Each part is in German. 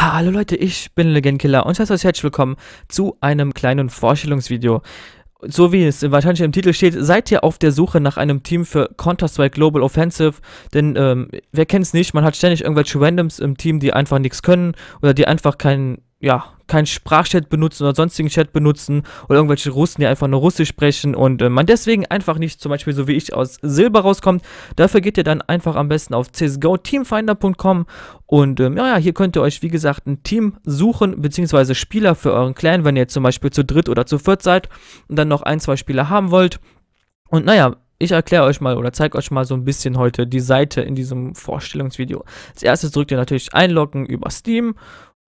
Hallo Leute, ich bin Legendkiller und heiße euch herzlich willkommen zu einem kleinen Vorstellungsvideo. So wie es wahrscheinlich im Titel steht, seid ihr auf der Suche nach einem Team für Counter-Strike Global Offensive, denn ähm, wer kennt's nicht, man hat ständig irgendwelche Randoms im Team, die einfach nichts können oder die einfach keinen ja, kein Sprachchat benutzen oder sonstigen Chat benutzen oder irgendwelche Russen, die einfach nur Russisch sprechen und äh, man deswegen einfach nicht, zum Beispiel so wie ich, aus Silber rauskommt. Dafür geht ihr dann einfach am besten auf csgo-teamfinder.com und ähm, ja, hier könnt ihr euch, wie gesagt, ein Team suchen, beziehungsweise Spieler für euren Clan, wenn ihr zum Beispiel zu dritt oder zu viert seid und dann noch ein, zwei Spieler haben wollt. Und naja, ich erkläre euch mal oder zeige euch mal so ein bisschen heute die Seite in diesem Vorstellungsvideo. Als erstes drückt ihr natürlich einloggen über Steam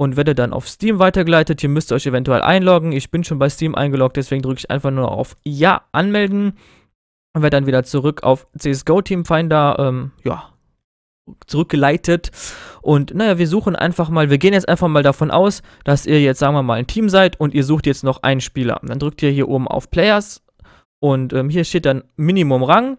und werde dann auf Steam weitergeleitet. Ihr müsst euch eventuell einloggen. Ich bin schon bei Steam eingeloggt, deswegen drücke ich einfach nur auf Ja anmelden und werde dann wieder zurück auf CSGO Teamfinder, ähm, ja, zurückgeleitet. Und naja, wir suchen einfach mal, wir gehen jetzt einfach mal davon aus, dass ihr jetzt, sagen wir mal, ein Team seid und ihr sucht jetzt noch einen Spieler. Dann drückt ihr hier oben auf Players und ähm, hier steht dann Minimum Rang.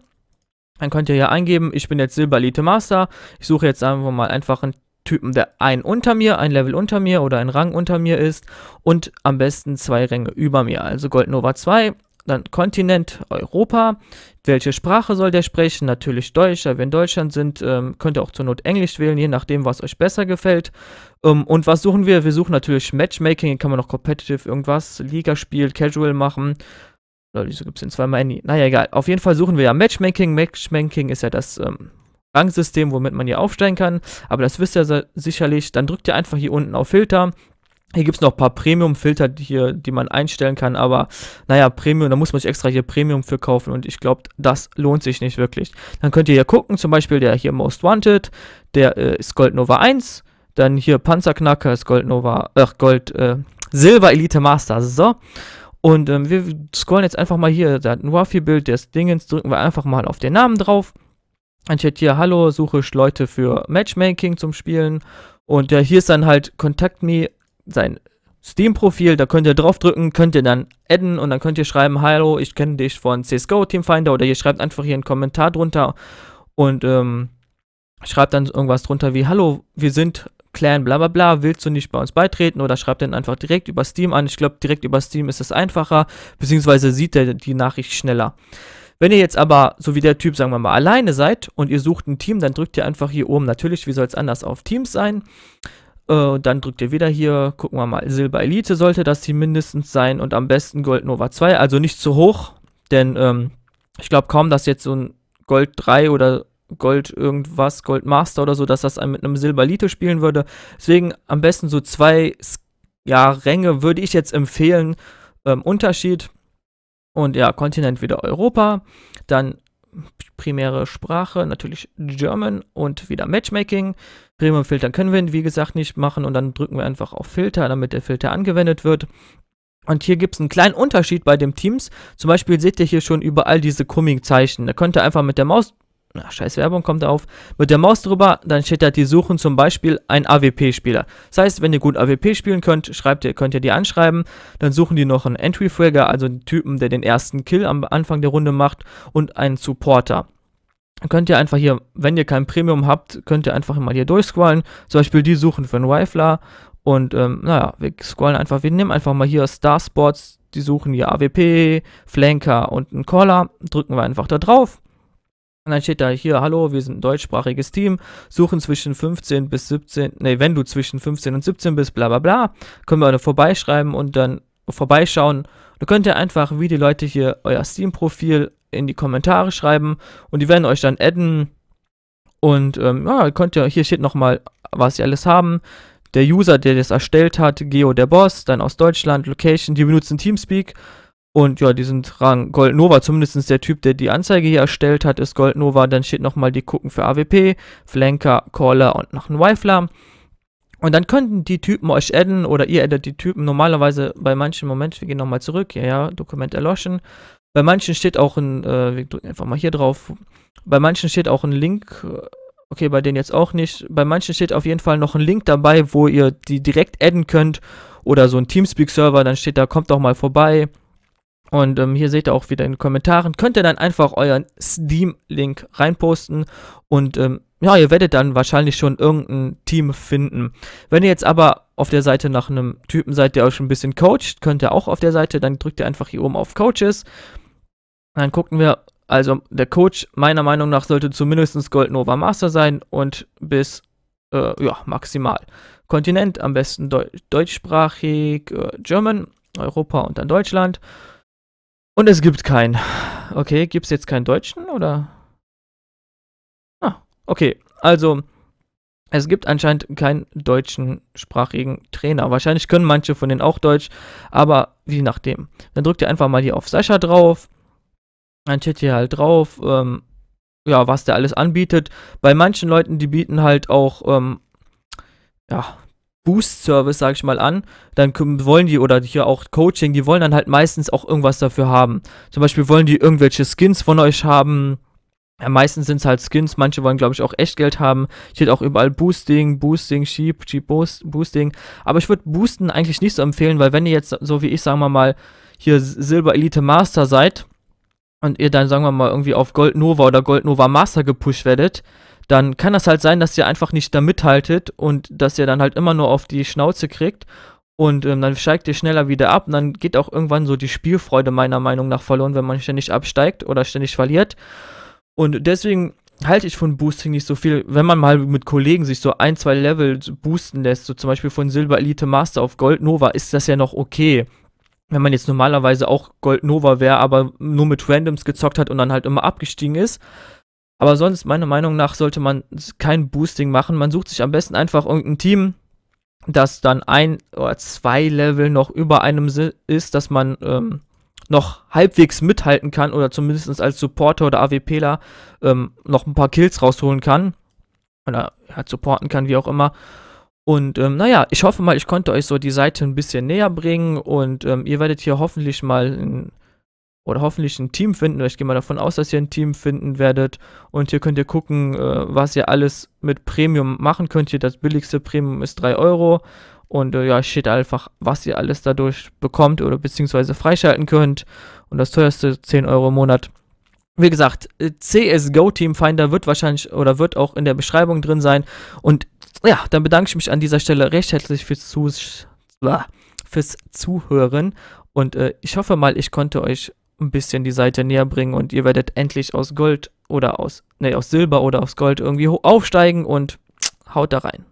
Dann könnt ihr hier eingeben, ich bin jetzt Silber Elite Master. Ich suche jetzt einfach mal einfach einen Typen, der ein unter mir, ein Level unter mir oder ein Rang unter mir ist und am besten zwei Ränge über mir. Also Gold Nova 2, dann Kontinent Europa. Welche Sprache soll der sprechen? Natürlich Deutsch, da wir in Deutschland sind. Ähm, könnt ihr auch zur Not Englisch wählen, je nachdem, was euch besser gefällt. Ähm, und was suchen wir? Wir suchen natürlich Matchmaking, kann man noch Competitive irgendwas, Ligaspiel, Casual machen. Oder wieso gibt es denn zweimal Any? Naja, egal. Auf jeden Fall suchen wir ja Matchmaking. Matchmaking ist ja das ähm, Rangsystem, womit man hier aufsteigen kann. Aber das wisst ihr sicherlich. Dann drückt ihr einfach hier unten auf Filter. Hier gibt es noch ein paar Premium-Filter, die, die man einstellen kann, aber naja, Premium, da muss man sich extra hier Premium für kaufen und ich glaube, das lohnt sich nicht wirklich. Dann könnt ihr hier gucken, zum Beispiel der hier Most Wanted, der äh, ist Gold Nova 1, dann hier Panzerknacker ist Gold Nova, ach äh, Gold, äh, Silber Elite Master, so. Und ähm, wir scrollen jetzt einfach mal hier, da hat ein Wafi-Bild des Dingens, drücken wir einfach mal auf den Namen drauf anstatt hier, hallo, suche ich Leute für Matchmaking zum Spielen. Und ja, hier ist dann halt Contact Me, sein Steam-Profil, da könnt ihr draufdrücken, könnt ihr dann adden und dann könnt ihr schreiben, hallo, ich kenne dich von CSGO Teamfinder oder ihr schreibt einfach hier einen Kommentar drunter und ähm, schreibt dann irgendwas drunter wie, hallo, wir sind Clan, bla bla bla, willst du nicht bei uns beitreten oder schreibt dann einfach direkt über Steam an. Ich glaube, direkt über Steam ist es einfacher, beziehungsweise sieht er die Nachricht schneller. Wenn ihr jetzt aber, so wie der Typ, sagen wir mal, alleine seid und ihr sucht ein Team, dann drückt ihr einfach hier oben, natürlich, wie soll es anders, auf Teams sein. Äh, dann drückt ihr wieder hier, gucken wir mal, Silber Elite sollte das Team mindestens sein und am besten Gold Nova 2, also nicht zu hoch, denn ähm, ich glaube kaum, dass jetzt so ein Gold 3 oder Gold irgendwas, Gold Master oder so, dass das mit einem Silber Elite spielen würde. Deswegen am besten so zwei ja, Ränge würde ich jetzt empfehlen, ähm, Unterschied. Und ja, Kontinent wieder Europa, dann primäre Sprache, natürlich German und wieder Matchmaking. Premium-Filtern können wir, wie gesagt, nicht machen und dann drücken wir einfach auf Filter, damit der Filter angewendet wird. Und hier gibt es einen kleinen Unterschied bei dem Teams. Zum Beispiel seht ihr hier schon überall diese Kumming-Zeichen. Da könnt ihr einfach mit der Maus na, scheiß Werbung kommt auf, mit der Maus drüber, dann steht da, die suchen zum Beispiel einen AWP-Spieler. Das heißt, wenn ihr gut AWP spielen könnt, schreibt ihr, könnt ihr die anschreiben, dann suchen die noch einen entry frigger also einen Typen, der den ersten Kill am Anfang der Runde macht und einen Supporter. Dann könnt ihr einfach hier, wenn ihr kein Premium habt, könnt ihr einfach mal hier durchscrollen. Zum Beispiel die suchen für einen Rifler und ähm, naja, wir scrollen einfach, wir nehmen einfach mal hier Star Sports, die suchen hier AWP, Flanker und einen Caller, drücken wir einfach da drauf. Und dann steht da hier, hallo, wir sind ein deutschsprachiges Team, suchen zwischen 15 bis 17, nee, wenn du zwischen 15 und 17 bist, bla bla bla, können wir da vorbeischreiben und dann vorbeischauen. Da könnt ihr einfach, wie die Leute hier, euer Steam-Profil in die Kommentare schreiben und die werden euch dann adden. Und ähm, ja, könnt ihr, hier steht nochmal, was sie alles haben. Der User, der das erstellt hat, Geo der Boss, dann aus Deutschland, Location, die benutzen Teamspeak. Und ja, die sind Rang Gold Nova, zumindest der Typ, der die Anzeige hier erstellt hat, ist Gold Nova. Dann steht nochmal, die gucken für AWP, Flanker, Caller und noch ein Rifler. Und dann könnten die Typen euch adden oder ihr addet die Typen normalerweise bei manchen, Moment, wir gehen nochmal zurück, ja, ja, Dokument erloschen. Bei manchen steht auch ein, äh, wir drücken einfach mal hier drauf, bei manchen steht auch ein Link, äh, okay, bei denen jetzt auch nicht, bei manchen steht auf jeden Fall noch ein Link dabei, wo ihr die direkt adden könnt oder so ein Teamspeak-Server, dann steht da, kommt doch mal vorbei und ähm, hier seht ihr auch wieder in den Kommentaren, könnt ihr dann einfach euren Steam-Link reinposten und ähm, ja, ihr werdet dann wahrscheinlich schon irgendein Team finden. Wenn ihr jetzt aber auf der Seite nach einem Typen seid, der euch ein bisschen coacht, könnt ihr auch auf der Seite, dann drückt ihr einfach hier oben auf Coaches. Dann gucken wir, also der Coach meiner Meinung nach sollte zumindest Gold Nova Master sein und bis, äh, ja, maximal. Kontinent am besten Deu deutschsprachig, äh, German, Europa und dann Deutschland. Und es gibt keinen. Okay, gibt es jetzt keinen Deutschen oder? Ah, okay. Also, es gibt anscheinend keinen deutschen sprachigen Trainer. Wahrscheinlich können manche von denen auch Deutsch, aber wie nachdem. Dann drückt ihr einfach mal hier auf Sascha drauf. Dann steht hier halt drauf, ähm, ja, was der alles anbietet. Bei manchen Leuten, die bieten halt auch, ähm, ja, Boost-Service, sag ich mal, an, dann wollen die, oder hier auch Coaching, die wollen dann halt meistens auch irgendwas dafür haben. Zum Beispiel wollen die irgendwelche Skins von euch haben. Ja, meistens sind es halt Skins, manche wollen, glaube ich, auch Echtgeld haben. Steht auch überall Boosting, Boosting, Sheep, Sheep Boost, Boosting. Aber ich würde Boosten eigentlich nicht so empfehlen, weil wenn ihr jetzt, so wie ich, sagen wir mal, hier Silber Elite Master seid und ihr dann, sagen wir mal, irgendwie auf Gold Nova oder Gold Nova Master gepusht werdet, dann kann das halt sein, dass ihr einfach nicht da mithaltet und dass ihr dann halt immer nur auf die Schnauze kriegt und ähm, dann steigt ihr schneller wieder ab und dann geht auch irgendwann so die Spielfreude meiner Meinung nach verloren, wenn man ständig absteigt oder ständig verliert. Und deswegen halte ich von Boosting nicht so viel. Wenn man mal mit Kollegen sich so ein, zwei Level boosten lässt, so zum Beispiel von Silber Elite Master auf Gold Nova, ist das ja noch okay. Wenn man jetzt normalerweise auch Gold Nova wäre, aber nur mit Randoms gezockt hat und dann halt immer abgestiegen ist, aber sonst, meiner Meinung nach, sollte man kein Boosting machen. Man sucht sich am besten einfach irgendein Team, das dann ein oder zwei Level noch über einem ist, dass man ähm, noch halbwegs mithalten kann oder zumindest als Supporter oder AWPler ähm, noch ein paar Kills rausholen kann. Oder ja, supporten kann, wie auch immer. Und ähm, naja, ich hoffe mal, ich konnte euch so die Seite ein bisschen näher bringen und ähm, ihr werdet hier hoffentlich mal einen oder hoffentlich ein Team finden, ich gehe mal davon aus, dass ihr ein Team finden werdet. Und hier könnt ihr gucken, äh, was ihr alles mit Premium machen könnt. Hier das billigste Premium ist 3 Euro. Und äh, ja, steht einfach, was ihr alles dadurch bekommt oder beziehungsweise freischalten könnt. Und das teuerste 10 Euro im Monat. Wie gesagt, äh, CSGO Teamfinder wird wahrscheinlich oder wird auch in der Beschreibung drin sein. Und ja, dann bedanke ich mich an dieser Stelle recht herzlich fürs, Zus fürs Zuhören. Und äh, ich hoffe mal, ich konnte euch ein bisschen die Seite näher bringen und ihr werdet endlich aus Gold oder aus, nee, aus Silber oder aus Gold irgendwie aufsteigen und haut da rein.